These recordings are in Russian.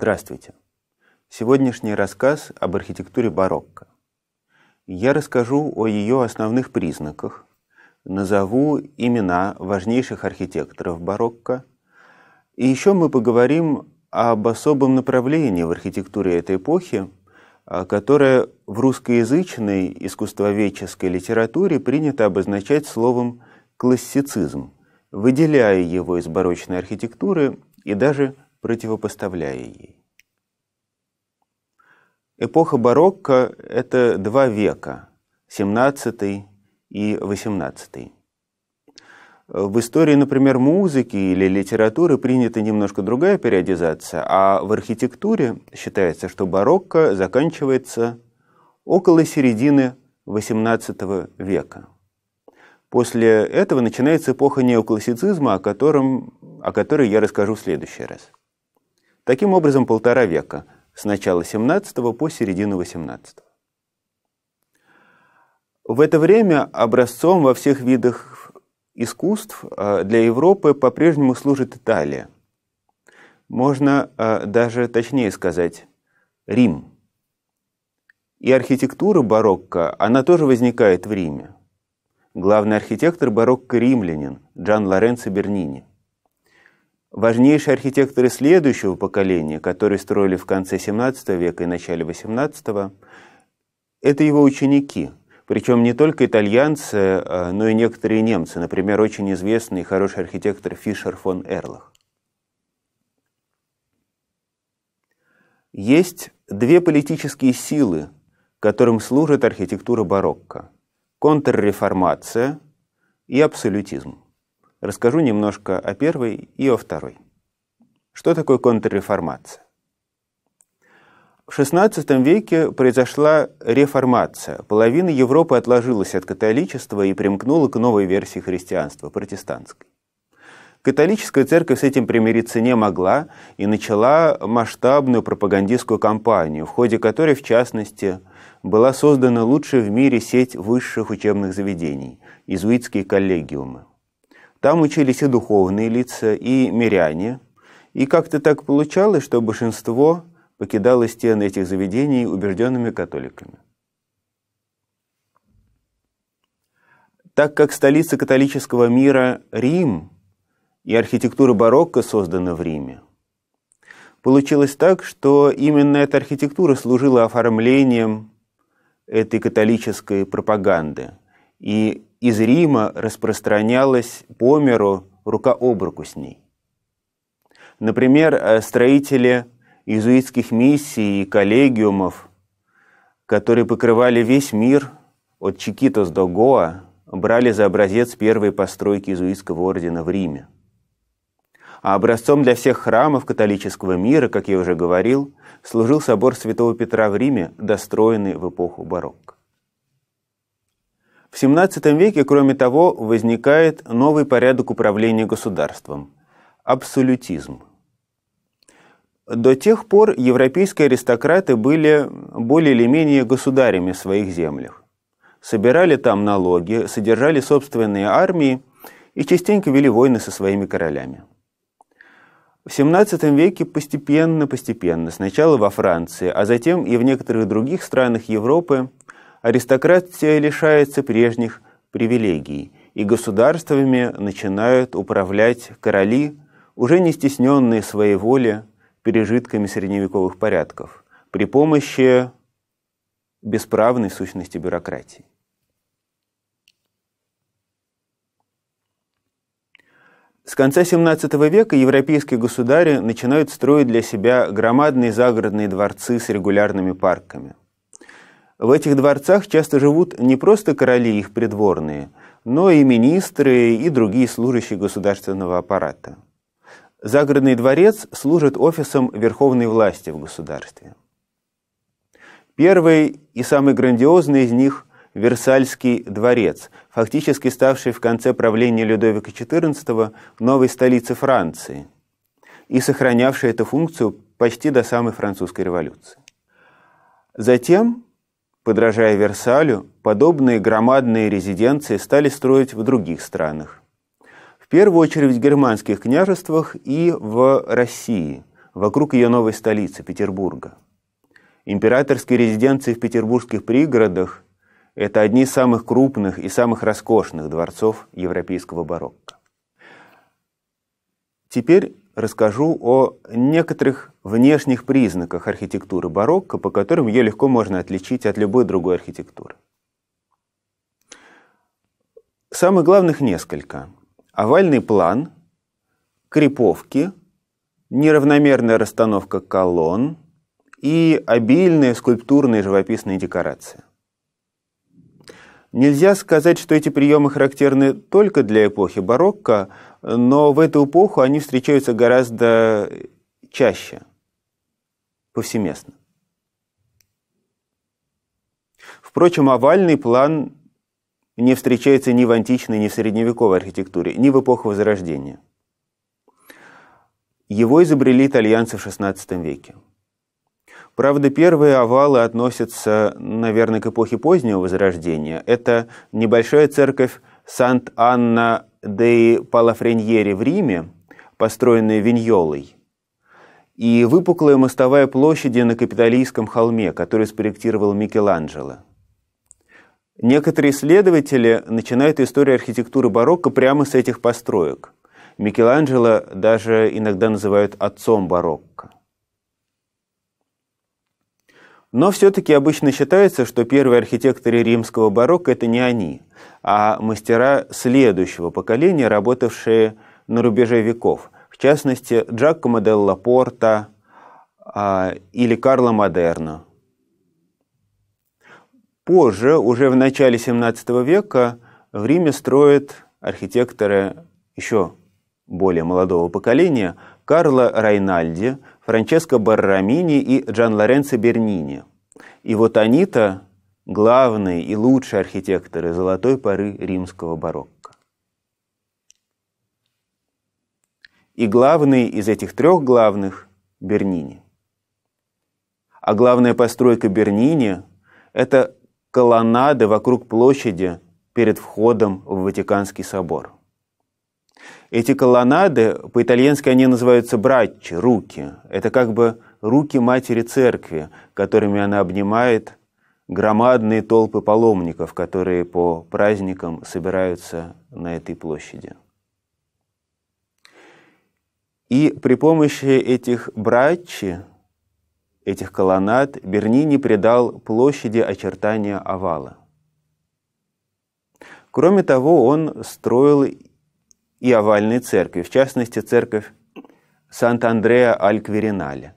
Здравствуйте! Сегодняшний рассказ об архитектуре барокко. Я расскажу о ее основных признаках, назову имена важнейших архитекторов барокко, и еще мы поговорим об особом направлении в архитектуре этой эпохи, а, которое в русскоязычной искусствоведческой литературе принято обозначать словом «классицизм», выделяя его из барочной архитектуры и даже противопоставляя ей. Эпоха барокко – это два века – 17 и 18. В истории, например, музыки или литературы принята немножко другая периодизация, а в архитектуре считается, что барокко заканчивается около середины XVIII века. После этого начинается эпоха неоклассицизма, о, котором, о которой я расскажу в следующий раз. Таким образом, полтора века – с начала 17 по середину 18. В это время образцом во всех видах искусств э, для Европы по-прежнему служит Италия. Можно э, даже точнее сказать Рим. И архитектура барокко, она тоже возникает в Риме. Главный архитектор барокко римлянин Джан Лоренцо Бернини – Важнейшие архитекторы следующего поколения, которые строили в конце XVII века и начале XVIII, это его ученики. Причем не только итальянцы, а, но и некоторые немцы. Например, очень известный и хороший архитектор Фишер фон Эрлах. Есть две политические силы, которым служит архитектура барокко. Контрреформация и абсолютизм расскажу немножко о первой и о второй. Что такое контрреформация? В XVI веке произошла реформация. Половина Европы отложилась от католичества и примкнула к новой версии христианства, протестантской. Католическая церковь с этим примириться не могла и начала масштабную пропагандистскую кампанию, в ходе которой, в частности, была создана лучшая в мире сеть высших учебных заведений – иезуитские коллегиумы. Там учились и духовные лица, и миряне. И как-то так получалось, что большинство покидало стены этих заведений убежденными католиками. Так как столица католического мира – Рим, и архитектура барокко создана в Риме, получилось так, что именно эта архитектура служила оформлением этой католической пропаганды. И из Рима распространялась по миру рука об руку с ней. Например, э, строители иезуитских миссий и коллегиумов, которые покрывали весь мир от Чикитос до Гоа, брали за образец первой постройки иезуитского ордена в Риме. А образцом для всех храмов католического мира, как я уже говорил, служил собор Святого Петра в Риме, достроенный в эпоху барокко. В XVII веке, кроме того, возникает новый порядок управления государством – абсолютизм. До тех пор европейские аристократы были более или менее государями в своих землях. Собирали там налоги, содержали собственные армии и частенько вели войны со своими королями. В XVII веке постепенно-постепенно, сначала во Франции, а затем и в некоторых других странах Европы – аристократия лишается прежних привилегий, и государствами начинают управлять короли, уже не стесненные своей воли пережитками средневековых порядков, при помощи бесправной сущности бюрократии. С конца XVII века европейские государи начинают строить для себя громадные загородные дворцы с регулярными парками – в этих дворцах часто живут не просто короли и их придворные, но и министры и другие служащие государственного аппарата. Загородный дворец служит офисом верховной власти в государстве. Первый и самый грандиозный из них – Версальский дворец, фактически ставший в конце правления Людовика XIV новой столицей Франции и сохранявший эту функцию почти до самой французской революции. Затем Подражая Версалю, подобные громадные резиденции стали строить в других странах. В первую очередь в германских княжествах и в России, вокруг ее новой столицы, Петербурга. Императорские резиденции в петербургских пригородах – это одни из самых крупных и самых роскошных дворцов европейского барокко. Теперь расскажу о некоторых внешних признаках архитектуры барокко, по которым ее легко можно отличить от любой другой архитектуры. Самых главных несколько. Овальный план, креповки, неравномерная расстановка колонн и обильные скульптурные живописные декорации. Нельзя сказать, что эти приемы характерны только для эпохи барокко, но в эту эпоху они встречаются гораздо чаще, повсеместно. Впрочем, овальный план не встречается ни в античной, ни в средневековой архитектуре, ни в эпоху Возрождения. Его изобрели итальянцы в XVI веке – Правда, первые овалы относятся, наверное, к эпохе позднего Возрождения. Это небольшая церковь Сант-Анна де Палафреньери в Риме, построенная Виньолой, и выпуклая мостовая площадь на Капитолийском холме, которую спроектировал Микеланджело. Некоторые исследователи начинают историю архитектуры барокко прямо с этих построек. Микеланджело даже иногда называют отцом барокко. Но все-таки обычно считается, что первые архитекторы римского барокко – это не они, а мастера следующего поколения, работавшие на рубеже веков. В частности, Джаккомо делла Порта а, или Карло Модерно. Позже, уже в начале XVII века, в Риме строят архитекторы еще более молодого поколения Карло Райнальди, Франческо Баррамини и Джан Лоренцо Бернини. И вот они-то главные и лучшие архитекторы золотой поры римского барокко. И главный из этих трех главных – Бернини. А главная постройка Бернини – это колоннады вокруг площади перед входом в Ватиканский собор – эти колоннады, по-итальянски они называются «браччи», «руки». Это как бы руки матери церкви, которыми она обнимает громадные толпы паломников, которые по праздникам собираются на этой площади. И при помощи этих брачи, этих колоннад, Бернини придал площади очертания овала. Кроме того, он строил и овальной церкви, в частности, церковь Сант-Андреа Аль-Кверинале.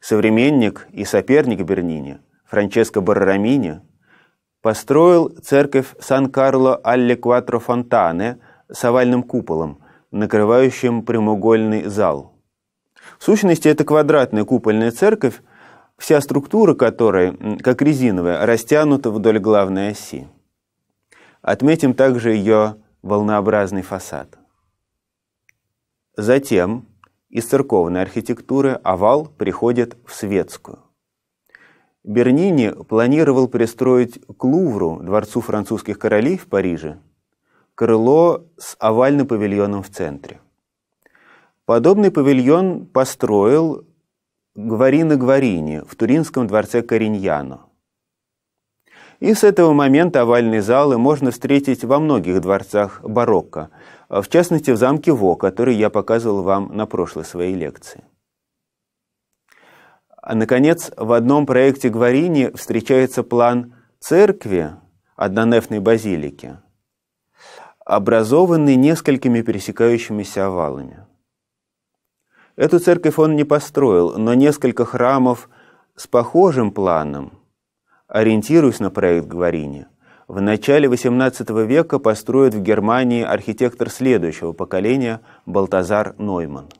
Современник и соперник Бернини, Франческо Баррамини, построил церковь Сан-Карло Алле Кватро Фонтане с овальным куполом, накрывающим прямоугольный зал. В сущности, это квадратная купольная церковь, вся структура которой, как резиновая, растянута вдоль главной оси. Отметим также ее волнообразный фасад. Затем из церковной архитектуры овал приходит в светскую. Бернини планировал пристроить к Лувру, дворцу французских королей в Париже, крыло с овальным павильоном в центре. Подобный павильон построил Гварино Гварини в Туринском дворце Кориньяно. И с этого момента овальные залы можно встретить во многих дворцах барокко, в частности в замке Во, который я показывал вам на прошлой своей лекции. А, наконец, в одном проекте Гварини встречается план церкви однонефной базилики, образованный несколькими пересекающимися овалами. Эту церковь он не построил, но несколько храмов с похожим планом – ориентируясь на проект Гварини, в начале XVIII века построит в Германии архитектор следующего поколения Балтазар Нойман –